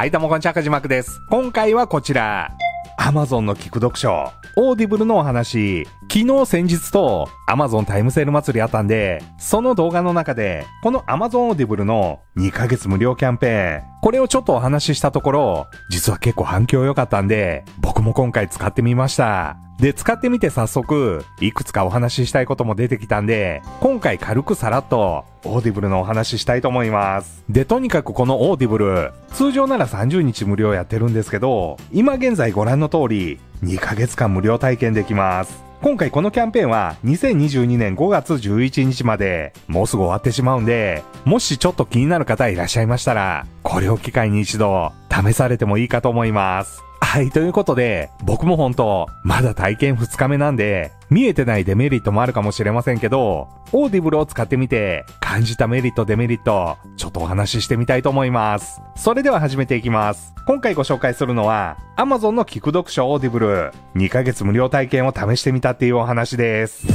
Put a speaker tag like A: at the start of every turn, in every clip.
A: はい、どうもこんにちは、かじまくです。今回はこちら。Amazon の聞く読書、オーディブルのお話。昨日先日と Amazon タイムセール祭りあったんで、その動画の中で、この Amazon オーディブルの2ヶ月無料キャンペーン、これをちょっとお話ししたところ、実は結構反響良かったんで、僕も今回使ってみました。で、使ってみて早速、いくつかお話ししたいことも出てきたんで、今回軽くさらっと、オーディブルのお話ししたいと思います。で、とにかくこのオーディブル、通常なら30日無料やってるんですけど、今現在ご覧の通り、2ヶ月間無料体験できます。今回このキャンペーンは2022年5月11日まで、もうすぐ終わってしまうんで、もしちょっと気になる方いらっしゃいましたら、これを機会に一度試されてもいいかと思います。はい、ということで、僕も本当、まだ体験2日目なんで、見えてないデメリットもあるかもしれませんけど、オーディブルを使ってみて、感じたメリット、デメリット、ちょっとお話ししてみたいと思います。それでは始めていきます。今回ご紹介するのは、Amazon の聞く読書オーディブル、2ヶ月無料体験を試してみたっていうお話です。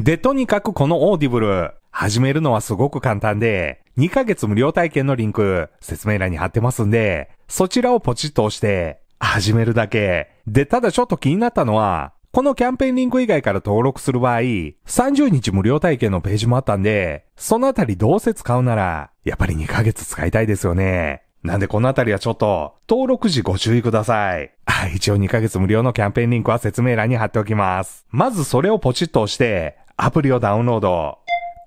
A: で、とにかくこのオーディブル、始めるのはすごく簡単で、2ヶ月無料体験のリンク、説明欄に貼ってますんで、そちらをポチッと押して、始めるだけ。で、ただちょっと気になったのは、このキャンペーンリンク以外から登録する場合、30日無料体験のページもあったんで、そのあたりどうせ使うなら、やっぱり2ヶ月使いたいですよね。なんでこのあたりはちょっと、登録時ご注意ください。あ、一応2ヶ月無料のキャンペーンリンクは説明欄に貼っておきます。まずそれをポチッと押して、アプリをダウンロード。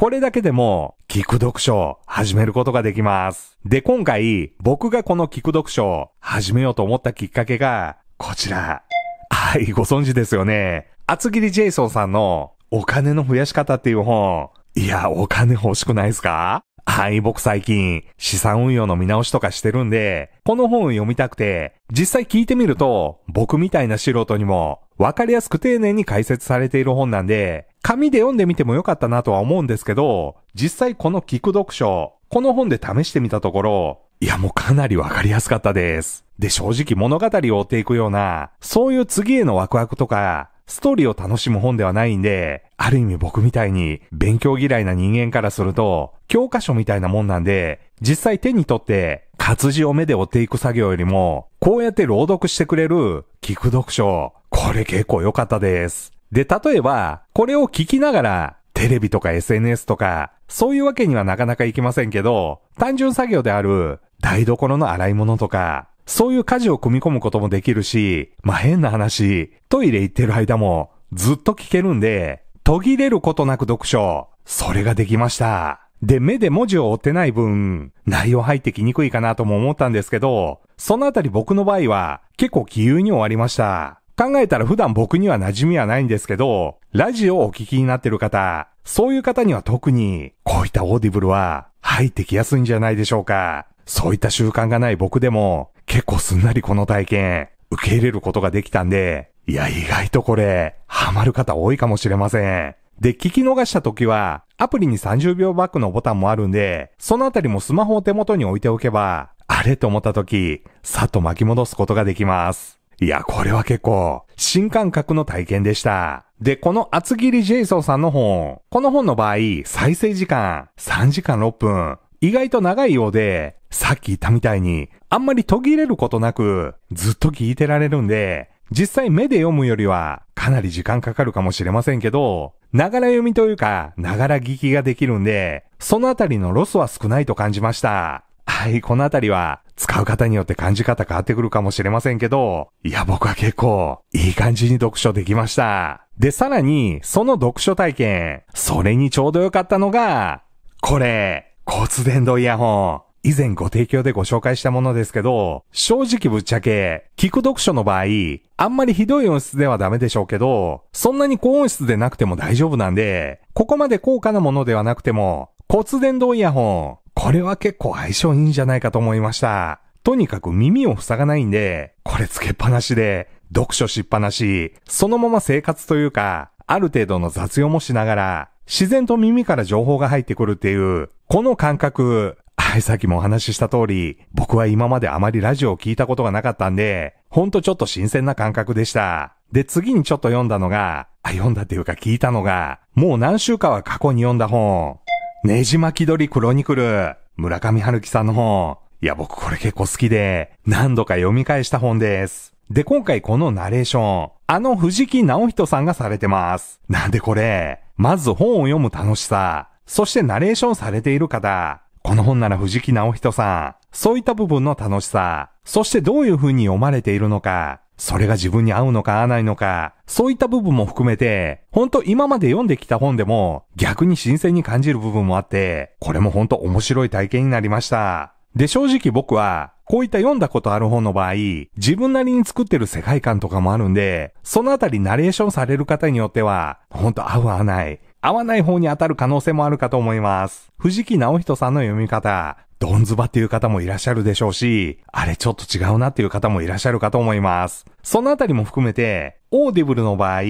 A: これだけでも、聞く読書を始めることができます。で、今回、僕がこの聞く読書を始めようと思ったきっかけが、こちら。はい、ご存知ですよね。厚切りジェイソンさんの、お金の増やし方っていう本。いや、お金欲しくないですかはい、僕最近、資産運用の見直しとかしてるんで、この本を読みたくて、実際聞いてみると、僕みたいな素人にも、わかりやすく丁寧に解説されている本なんで、紙で読んでみてもよかったなとは思うんですけど、実際この聞く読書、この本で試してみたところ、いやもうかなりわかりやすかったです。で、正直物語を追っていくような、そういう次へのワクワクとか、ストーリーを楽しむ本ではないんで、ある意味僕みたいに勉強嫌いな人間からすると、教科書みたいなもんなんで、実際手に取って活字を目で追っていく作業よりも、こうやって朗読してくれる、聞く読書、これ結構良かったです。で、例えば、これを聞きながら、テレビとか SNS とか、そういうわけにはなかなかいきませんけど、単純作業である、台所の洗い物とか、そういう家事を組み込むこともできるし、まあ、変な話、トイレ行ってる間も、ずっと聞けるんで、途切れることなく読書。それができました。で、目で文字を追ってない分、内容入ってきにくいかなとも思ったんですけど、そのあたり僕の場合は結構気有に終わりました。考えたら普段僕には馴染みはないんですけど、ラジオをお聞きになってる方、そういう方には特に、こういったオーディブルは入ってきやすいんじゃないでしょうか。そういった習慣がない僕でも、結構すんなりこの体験、受け入れることができたんで、いや、意外とこれ、ハマる方多いかもしれません。で、聞き逃した時は、アプリに30秒バックのボタンもあるんで、そのあたりもスマホを手元に置いておけば、あれと思った時、さっと巻き戻すことができます。いや、これは結構、新感覚の体験でした。で、この厚切りジェイソンさんの本、この本の場合、再生時間、3時間6分、意外と長いようで、さっき言ったみたいに、あんまり途切れることなく、ずっと聞いてられるんで、実際目で読むよりは、かなり時間かかるかもしれませんけど、ながら読みというか、ながら聞きができるんで、そのあたりのロスは少ないと感じました。はい、このあたりは、使う方によって感じ方変わってくるかもしれませんけど、いや、僕は結構、いい感じに読書できました。で、さらに、その読書体験、それにちょうど良かったのが、これ、骨伝導イヤホン。以前ご提供でご紹介したものですけど、正直ぶっちゃけ、聞く読書の場合、あんまりひどい音質ではダメでしょうけど、そんなに高音質でなくても大丈夫なんで、ここまで高価なものではなくても、骨伝導イヤホン、これは結構相性いいんじゃないかと思いました。とにかく耳を塞がないんで、これつけっぱなしで、読書しっぱなし、そのまま生活というか、ある程度の雑用もしながら、自然と耳から情報が入ってくるっていう、この感覚、はい、さっきもお話しした通り、僕は今まであまりラジオを聞いたことがなかったんで、ほんとちょっと新鮮な感覚でした。で、次にちょっと読んだのが、あ、読んだっていうか聞いたのが、もう何週かは過去に読んだ本。ねじ巻き鳥クロニクル、村上春樹さんの本。いや、僕これ結構好きで、何度か読み返した本です。で、今回このナレーション、あの藤木直人さんがされてます。なんでこれ、まず本を読む楽しさ、そしてナレーションされている方、この本なら藤木直人さん、そういった部分の楽しさ、そしてどういう風に読まれているのか、それが自分に合うのか合わないのか、そういった部分も含めて、ほんと今まで読んできた本でも逆に新鮮に感じる部分もあって、これもほんと面白い体験になりました。で、正直僕は、こういった読んだことある本の場合、自分なりに作ってる世界観とかもあるんで、そのあたりナレーションされる方によっては、ほんと合う合わない、合わない方に当たる可能性もあるかと思います。藤木直人さんの読み方、ドンズバっていう方もいらっしゃるでしょうし、あれちょっと違うなっていう方もいらっしゃるかと思います。そのあたりも含めて、オーディブルの場合、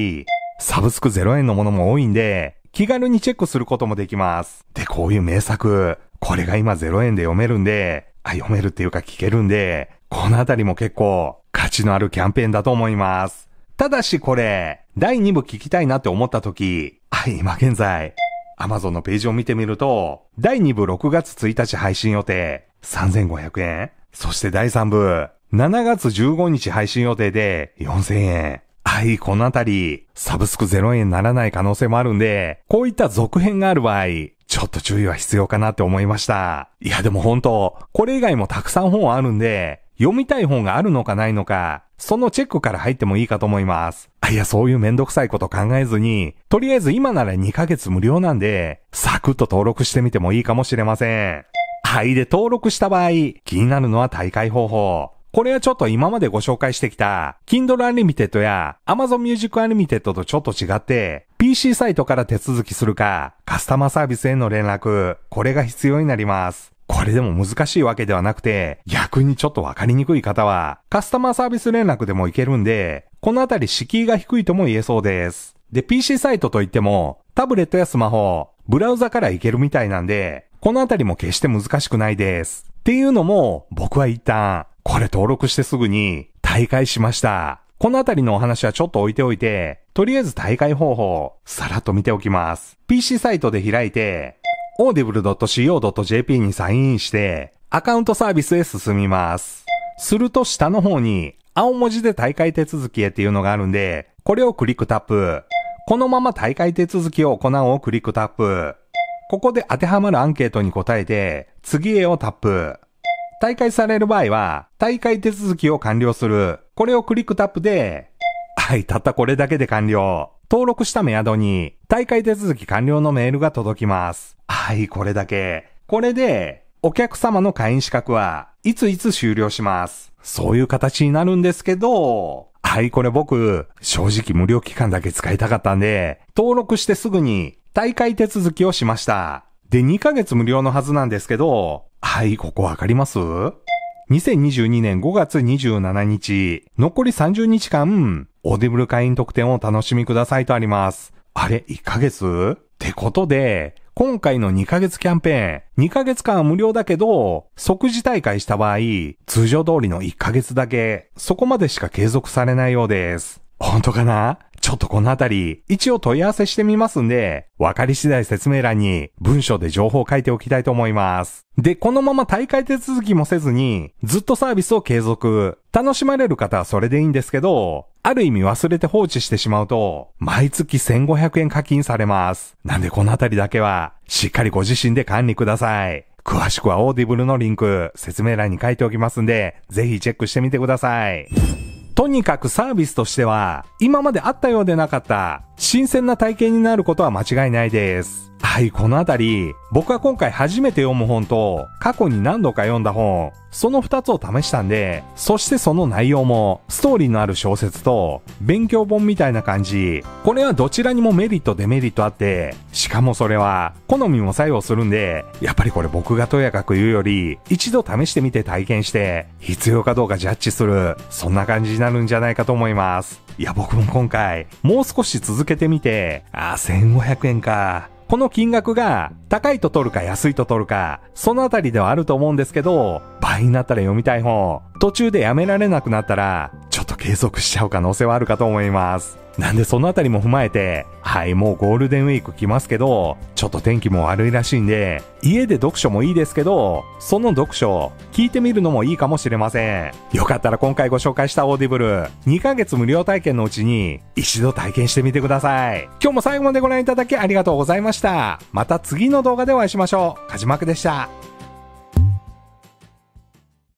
A: サブスク0円のものも多いんで、気軽にチェックすることもできます。で、こういう名作、これが今0円で読めるんで、あ、読めるっていうか聞けるんで、このあたりも結構価値のあるキャンペーンだと思います。ただしこれ、第2部聞きたいなって思った時、あ、今現在、Amazon のページを見てみると、第2部6月1日配信予定、3500円。そして第3部、7月15日配信予定で4000円。はい、このあたり、サブスク0円にならない可能性もあるんで、こういった続編がある場合、ちょっと注意は必要かなって思いました。いや、でも本当これ以外もたくさん本あるんで、読みたい本があるのかないのか、そのチェックから入ってもいいかと思います。いや、そういうめんどくさいこと考えずに、とりあえず今なら2ヶ月無料なんで、サクッと登録してみてもいいかもしれません。はい。で、登録した場合、気になるのは大会方法。これはちょっと今までご紹介してきた、Kindle Unlimited や Amazon Music Unlimited とちょっと違って、PC サイトから手続きするか、カスタマーサービスへの連絡、これが必要になります。これでも難しいわけではなくて、逆にちょっとわかりにくい方は、カスタマーサービス連絡でもいけるんで、このあたり敷居が低いとも言えそうです。で、PC サイトといっても、タブレットやスマホ、ブラウザからいけるみたいなんで、このあたりも決して難しくないです。っていうのも、僕は一旦、これ登録してすぐに、大会しました。このあたりのお話はちょっと置いておいて、とりあえず大会方法、さらっと見ておきます。PC サイトで開いて、audible.co.jp にサインして、アカウントサービスへ進みます。すると下の方に、青文字で大会手続きへっていうのがあるんで、これをクリックタップ。このまま大会手続きを行うをクリックタップ。ここで当てはまるアンケートに答えて、次へをタップ。大会される場合は、大会手続きを完了する。これをクリックタップで、はい、たったこれだけで完了。登録したメアドに、大会手続き完了のメールが届きます。はい、これだけ。これで、お客様の会員資格はいついつ終了します。そういう形になるんですけど、はい、これ僕、正直無料期間だけ使いたかったんで、登録してすぐに大会手続きをしました。で、2ヶ月無料のはずなんですけど、はい、ここわかります ?2022 年5月27日、残り30日間、オーディブル会員特典を楽しみくださいとあります。あれ、1ヶ月ってことで、今回の2ヶ月キャンペーン、2ヶ月間は無料だけど、即時大会した場合、通常通りの1ヶ月だけ、そこまでしか継続されないようです。本当かなちょっとこのあたり、一応問い合わせしてみますんで、わかり次第説明欄に文章で情報を書いておきたいと思います。で、このまま大会手続きもせずに、ずっとサービスを継続。楽しまれる方はそれでいいんですけど、ある意味忘れて放置してしまうと、毎月1500円課金されます。なんでこのあたりだけは、しっかりご自身で管理ください。詳しくはオーディブルのリンク、説明欄に書いておきますんで、ぜひチェックしてみてください。とにかくサービスとしては、今まであったようでなかった、新鮮な体験になることは間違いないです。はい、このあたり、僕は今回初めて読む本と、過去に何度か読んだ本、その2つを試したんで、そしてその内容も、ストーリーのある小説と、勉強本みたいな感じ。これはどちらにもメリットデメリットあって、しかもそれは、好みも作用するんで、やっぱりこれ僕がとやかく言うより、一度試してみて体験して、必要かどうかジャッジする、そんな感じになるんじゃないかと思います。いや、僕も今回、もう少し続けてみて、あ、1500円か。この金額が高いと取るか安いと取るか、そのあたりではあると思うんですけど、倍になったら読みたい本、途中でやめられなくなったら、ちょっと継続しちゃう可能性はあるかと思います。なんでそのあたりも踏まえて、はい、もうゴールデンウィーク来ますけど、ちょっと天気も悪いらしいんで、家で読書もいいですけど、その読書、聞いてみるのもいいかもしれません。よかったら今回ご紹介したオーディブル、2ヶ月無料体験のうちに、一度体験してみてください。今日も最後までご覧いただきありがとうございました。また次の動画でお会いしましょう。かじまくでした。